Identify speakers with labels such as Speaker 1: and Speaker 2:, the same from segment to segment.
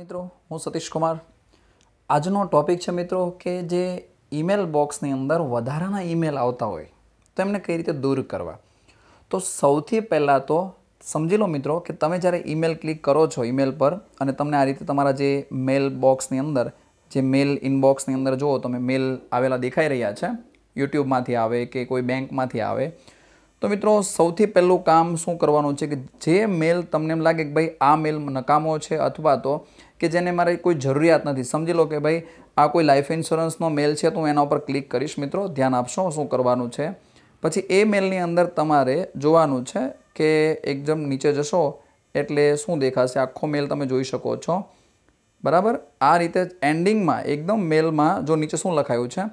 Speaker 1: મિત્રો હું સતીશ કુમાર આજનો ટોપિક છે મિત્રો કે જે ઈમેલ બોક્સની અંદર વધારાના ઈમેલ આવતા હોય તો એમને કઈ રીતે દૂર કરવા તો સૌથી પહેલાં તો સમજી લો મિત્રો કે તમે જ્યારે ઈમેલ ક્લિક કરો છો ઈમેલ પર અને તમને આ રીતે તમારા જે મેલ બોક્સની અંદર જે મેલ ઇનબોક્સની અંદર જુઓ તમે મેલ આવેલા દેખાઈ રહ્યા છે યુટ્યુબમાંથી આવે કે કોઈ બેંકમાંથી આવે તો મિત્રો સૌથી પહેલું કામ શું કરવાનું છે કે જે મેલ તમને એમ લાગે કે ભાઈ આ મેલ નકામો છે અથવા તો કે જેને મારે કોઈ જરૂરિયાત નથી સમજી લો કે ભાઈ આ કોઈ લાઈફ ઇન્સ્યોરન્સનો મેલ છે તો હું એના ઉપર ક્લિક કરીશ મિત્રો ધ્યાન આપશો શું કરવાનું છે પછી એ મેલની અંદર તમારે જોવાનું છે કે એકદમ નીચે જશો એટલે શું દેખાશે આખો મેલ તમે જોઈ શકો છો બરાબર આ રીતે એન્ડિંગમાં એકદમ મેલમાં જો નીચે શું લખાયું છે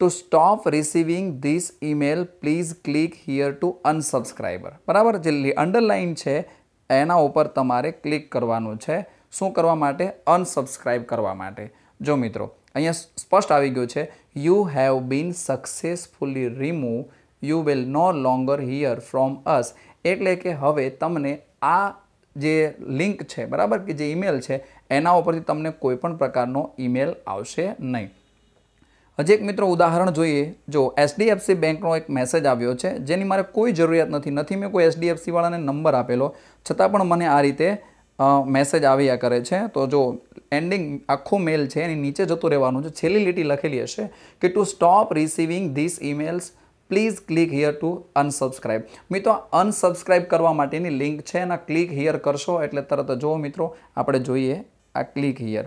Speaker 1: to stop receiving this email please click here to unsubscribe બરાબર જે અંડરલાઇન છે એના ઉપર તમારે ક્લિક કરવાનું છે શું કરવા માટે અનસબસ્ક્રાઈબ કરવા માટે જો મિત્રો અહીંયા સ્પષ્ટ આવી ગયું છે you have been successfully remove you will no longer hear from us એટલે કે હવે તમને આ જે લિંક છે બરાબર કે જે ઈમેલ છે એના ઉપરથી તમને કોઈપણ પ્રકારનો ઈમેલ આવશે નહીં હજી એક મિત્રો ઉદાહરણ જોઈએ જો એચડીએફસી બેંકનો એક મેસેજ આવ્યો છે જેની મારે કોઈ જરૂરિયાત નથી નથી મેં કોઈ એચડીએફસીવાળાને નંબર આપેલો છતાં પણ મને આ રીતે મેસેજ આવ્યા કરે છે તો જો એન્ડિંગ આખો મેલ છે એની નીચે જતું રહેવાનું છે છેલ્લી લીટી લખેલી હશે કે to stop receiving this emails please click here to unsubscribe મિત્રો અનસબસ્ક્રાઈબ કરવા માટેની લિંક છે એના ક્લિક હિયર કરશો એટલે તરત જુઓ મિત્રો આપણે જોઈએ આ ક્લિક હિયર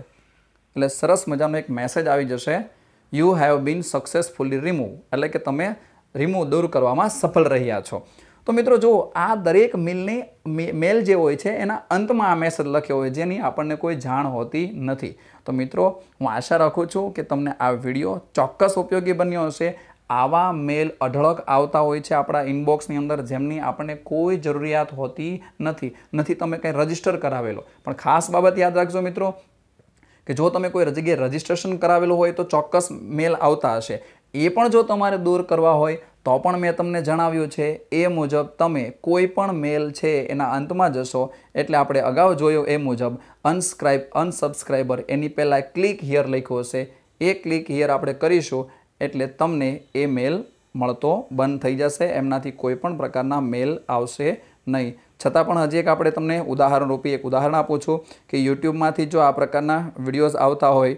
Speaker 1: એટલે સરસ મજાનો એક મેસેજ આવી જશે you have been successfully remove એટલે કે તમે રિમૂવ દૂર કરવામાં સફળ રહ્યા છો તો મિત્રો જો આ દરેક મિલની મેલ જે હોય છે એના અંતમાં આ મેસેજ લખ્યો હોય જેની આપણને કોઈ જાણ હોતી નથી તો મિત્રો હું આશા રાખું છું કે તમને આ વિડીયો ચોક્કસ ઉપયોગી બન્યો હશે આવા મેલ અઢળક આવતા હોય છે આપણા ઇનબોક્સની અંદર જેમની આપણને કોઈ જરૂરિયાત હોતી નથી નથી તમે કંઈ રજિસ્ટર કરાવેલો પણ ખાસ બાબત યાદ રાખજો મિત્રો કે જો તમે કોઈ જગ્યાએ રજીસ્ટ્રેશન કરાવેલું હોય તો ચોક્કસ મેલ આવતા હશે એ પણ જો તમારે દૂર કરવા હોય તો પણ મેં તમને જણાવ્યું છે એ મુજબ તમે કોઈ પણ મેલ છે એના અંતમાં જશો એટલે આપણે અગાઉ જોયું એ મુજબ અનસ્ક્રાઇબ અનસબસ્ક્રાઇબર એની પહેલાં ક્લિક હિયર લખ્યું હશે એ ક્લિક હિયર આપણે કરીશું એટલે તમને એ મેલ મળતો બંધ થઈ જશે એમનાથી કોઈ પણ પ્રકારના મેલ આવશે નહીં છતાં પણ હજી એક આપણે તમને ઉદાહરણ રૂપી એક ઉદાહરણ આપું છું કે યુટ્યુબમાંથી જો આ પ્રકારના વિડીયોઝ આવતા હોય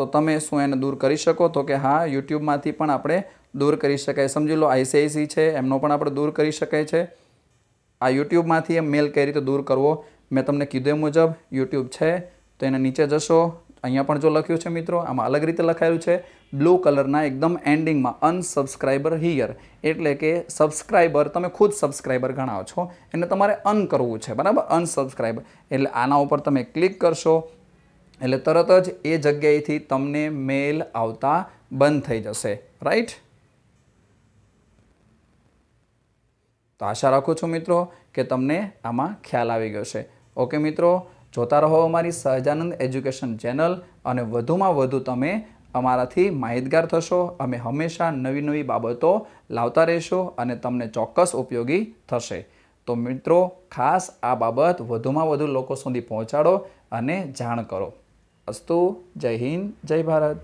Speaker 1: તો તમે શું એને દૂર કરી શકો તો કે હા યુટ્યુબમાંથી પણ આપણે દૂર કરી શકાય સમજી લો આઈસીઆઈસી છે એમનો પણ આપણે દૂર કરી શકાય છે આ યુટ્યુબમાંથી એમ મેલ કઈ રીતે દૂર કરવો મેં તમને કીધું એ મુજબ યુટ્યુબ છે તો એને નીચે જશો અહીંયા પણ જો લખ્યું છે મિત્રો આમાં અલગ રીતે લખાયેલું છે બ્લુ કલરના એકદમ એન્ડિંગમાં અનસબસ્ક્રાઈબર હિયર એટલે કે સબસ્ક્રાઈબર તમે ખુદ સબસ્ક્રાઈબર ગણાવ છો એને તમારે અન કરવું છે બરાબર અનસબસ્ક્રાઈબર એટલે આના ઉપર તમે ક્લિક કરશો એટલે તરત જ એ જગ્યાએથી તમને મેલ આવતા બંધ થઈ જશે રાઈટ તો આશા રાખું છું મિત્રો કે તમને આમાં ખ્યાલ આવી ગયો છે ઓકે મિત્રો જોતા રહો અમારી સહજાનંદ એજ્યુકેશન ચેનલ અને વધુમાં વધુ તમે અમારાથી માહિતગાર થશો અમે હંમેશા નવી નવી બાબતો લાવતા રહેશો અને તમને ચોક્કસ ઉપયોગી થશે તો મિત્રો ખાસ આ બાબત વધુમાં વધુ લોકો સુધી પહોંચાડો અને જાણ કરો અસ્તુ જય હિન્દ જય ભારત